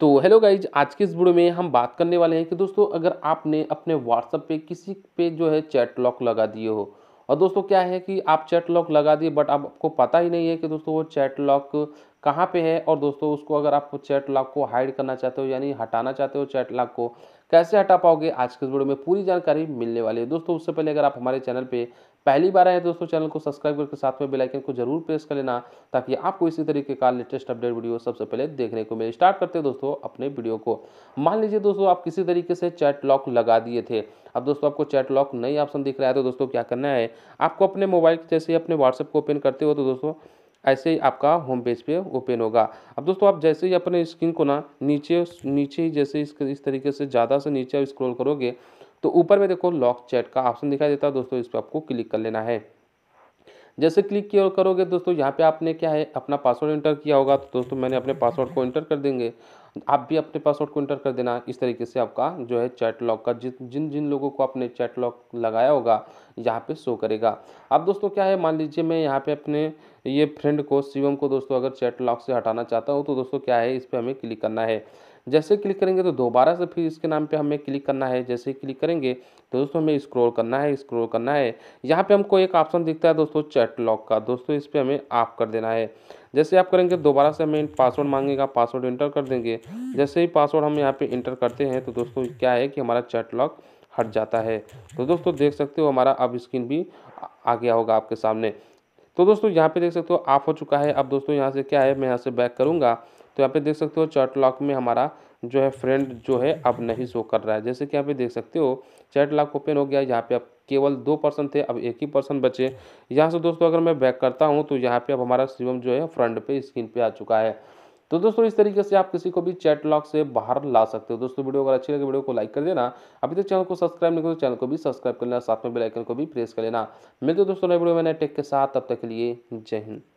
तो hello guys आज के इस वीडियो में हम बात करने वाले हैं कि दोस्तों अगर आपने अपने व्हाट्सअप पे किसी पे जो है चैट लॉक लगा दिए हो और दोस्तों क्या है कि आप चैट लॉक लगा दिए बट आपको पता ही नहीं है कि दोस्तों वो चैट लॉक कहाँ पे है और दोस्तों उसको अगर आप चैट लॉक को हाइड करना चाहते हो यानी हटाना चाहते हो चैट लॉक को कैसे हटा पाओगे आज के वीडियो में पूरी जानकारी मिलने वाली है दोस्तों उससे पहले अगर आप हमारे चैनल पे पहली बार आए दोस्तों चैनल को सब्सक्राइब करके साथ में बेलाइकन को जरूर प्रेस कर लेना ताकि आपको इसी तरीके का लेटेस्ट अपडेट वीडियो सबसे पहले देखने को मिले स्टार्ट करते हैं दोस्तों अपने वीडियो को मान लीजिए दोस्तों आप किसी तरीके से चैट लॉक लगा दिए थे अब दोस्तों आपको चैट लॉक नई ऑप्शन दिख रहा है तो दोस्तों क्या करना है आपको अपने मोबाइल जैसे अपने व्हाट्सएप को ओपन करते हो तो दोस्तों ऐसे ही आपका होम पेज पे ओपन होगा अब दोस्तों आप जैसे ही अपने स्क्रीन को ना नीचे नीचे ही जैसे इस, इस तरीके से ज़्यादा से नीचे स्क्रॉल करोगे तो ऊपर में देखो लॉक चैट का ऑप्शन दिखाई देता है दोस्तों इस पर आपको क्लिक कर लेना है जैसे क्लिक किया करोगे दोस्तों यहाँ पे आपने क्या है अपना पासवर्ड एंटर किया होगा तो दोस्तों मैंने अपने पासवर्ड को एंटर कर देंगे आप भी अपने पासवर्ड को इंटर कर देना इस तरीके से आपका जो है चैट लॉक का जिस जिन जिन लोगों को आपने चैट लॉक लगाया होगा यहाँ पे शो करेगा अब दोस्तों क्या है मान लीजिए मैं यहाँ पे अपने ये फ्रेंड को शिवम को दोस्तों अगर चैट लॉक से हटाना चाहता हूँ तो दोस्तों क्या है इस पर हमें क्लिक करना है जैसे क्लिक करेंगे तो दोबारा से फिर इसके नाम पे हमें क्लिक करना है जैसे क्लिक करेंगे तो दोस्तों हमें स्क्रॉल करना है स्क्रॉल करना है यहाँ पे हमको एक ऑप्शन दिखता है दोस्तों चैट लॉक का दोस्तों इस पर हमें ऑफ कर देना है जैसे आप करेंगे दोबारा से हमें पासवर्ड मांगेगा पासवर्ड इंटर कर देंगे जैसे ही पासवर्ड हम यहाँ पे इंटर करते हैं तो दोस्तों क्या है कि हमारा चैट लॉक हट जाता है तो दोस्तों देख सकते हो हमारा अब स्क्रीन भी आ गया होगा आपके सामने तो दोस्तों यहाँ पे देख सकते हो ऑफ हो चुका है अब दोस्तों यहाँ से क्या है मैं यहाँ से बैक करूँगा तो यहाँ पे देख सकते हो चैट लॉक में हमारा जो है फ्रेंड जो है अब नहीं शो कर रहा है जैसे कि आप देख सकते हो चैट लॉक ओपन हो गया यहाँ पे अब केवल दो पर्सन थे अब एक ही पर्सन बचे यहाँ से दोस्तों अगर मैं बैक करता हूँ तो यहाँ पे अब हमारा शिवम जो है फ्रंट पे स्क्रीन पे आ चुका है तो दोस्तों इस तरीके से आप किसी को भी चैट लॉक से बाहर ला सकते हो दोस्तों वीडियो अगर अच्छी लगे वीडियो को लाइक कर देना अभी तक चैनल को सब्सक्राइब नहीं करो तो चैनल को भी सब्सक्राइब कर लेना साथ में बेल आइकन को भी प्रेस कर लेना मिलते दोस्तों नए वीडियो में नए टेक के साथ तब तक के लिए जय हिंद